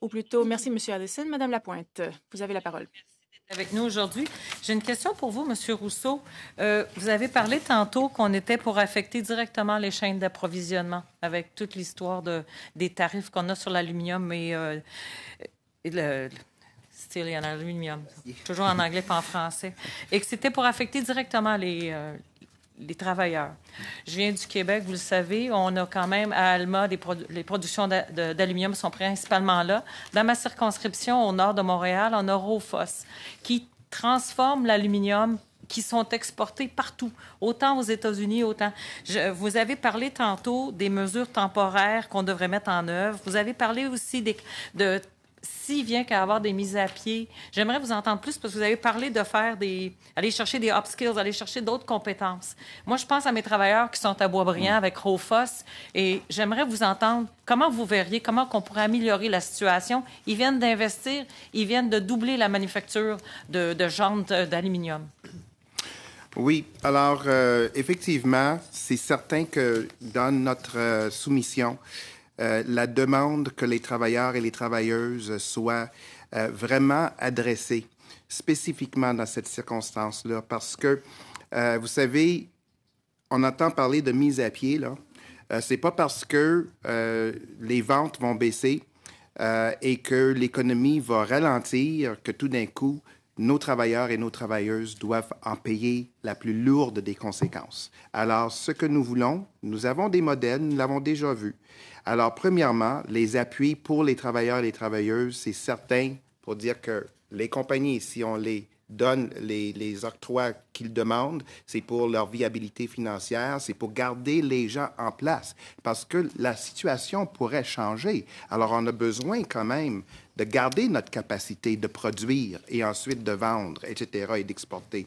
ou plutôt merci, Monsieur Addison. Madame Lapointe, vous avez la parole avec nous aujourd'hui. J'ai une question pour vous, Monsieur Rousseau. Euh, vous avez parlé tantôt qu'on était pour affecter directement les chaînes d'approvisionnement avec toute l'histoire des tarifs qu'on a sur l'aluminium et, euh, le, steel et l'aluminium. Toujours en anglais, pas en français. Et que c'était pour affecter directement les, euh, les travailleurs. Je viens du Québec, vous le savez, on a quand même à Alma, les productions d'aluminium sont principalement là. Dans ma circonscription, au nord de Montréal, on a Rofos, qui transforme l'aluminium qui sont exportés partout, autant aux États-Unis, autant. Je, vous avez parlé tantôt des mesures temporaires qu'on devrait mettre en œuvre. Vous avez parlé aussi des, de si vient qu'à avoir des mises à pied, j'aimerais vous entendre plus parce que vous avez parlé de faire des. aller chercher des upskills, aller chercher d'autres compétences. Moi, je pense à mes travailleurs qui sont à Boisbriand mm. avec Rofos et j'aimerais vous entendre comment vous verriez, comment on pourrait améliorer la situation. Ils viennent d'investir, ils viennent de doubler la manufacture de, jantes euh, d'aluminium. Oui, alors euh, effectivement, c'est certain que dans notre euh, soumission, euh, la demande que les travailleurs et les travailleuses soient euh, vraiment adressés spécifiquement dans cette circonstance-là, parce que, euh, vous savez, on entend parler de mise à pied, là. c'est pas parce que les ventes vont baisser et que l'économie va ralentir que tout d'un coup, nos travailleurs et nos travailleuses doivent en payer la plus lourde des conséquences. Alors, ce que nous voulons, nous avons des modèles, nous l'avons déjà vu. Alors, premièrement, les appuis pour les travailleurs et les travailleuses, c'est certain pour dire que les compagnies, si on les donnent les, les octrois qu'ils demandent, c'est pour leur viabilité financière, c'est pour garder les gens en place, parce que la situation pourrait changer. Alors, on a besoin quand même de garder notre capacité de produire et ensuite de vendre, etc., et d'exporter.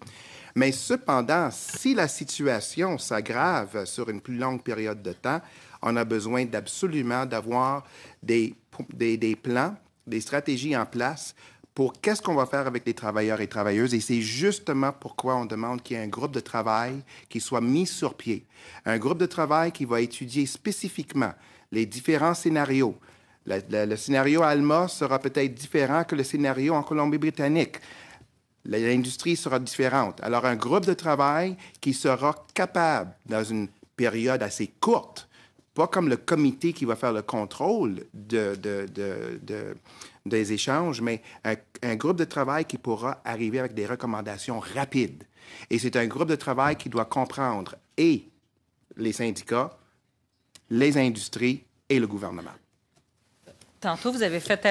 Mais cependant, si la situation s'aggrave sur une plus longue période de temps, on a besoin d'absolument d'avoir des, des, des plans, des stratégies en place pour qu'est-ce qu'on va faire avec les travailleurs et travailleuses. Et c'est justement pourquoi on demande qu'il y ait un groupe de travail qui soit mis sur pied. Un groupe de travail qui va étudier spécifiquement les différents scénarios. Le, scénario ALMA sera peut-être différent que le scénario en Colombie-Britannique. L'industrie sera différente. Alors, un groupe de travail qui sera capable, dans une période assez courte, pas comme le comité qui va faire le contrôle de, de, de des échanges, mais un, groupe de travail qui pourra arriver avec des recommandations rapides. Et c'est un groupe de travail qui doit comprendre et les syndicats, les industries et le gouvernement. Tantôt, vous avez fait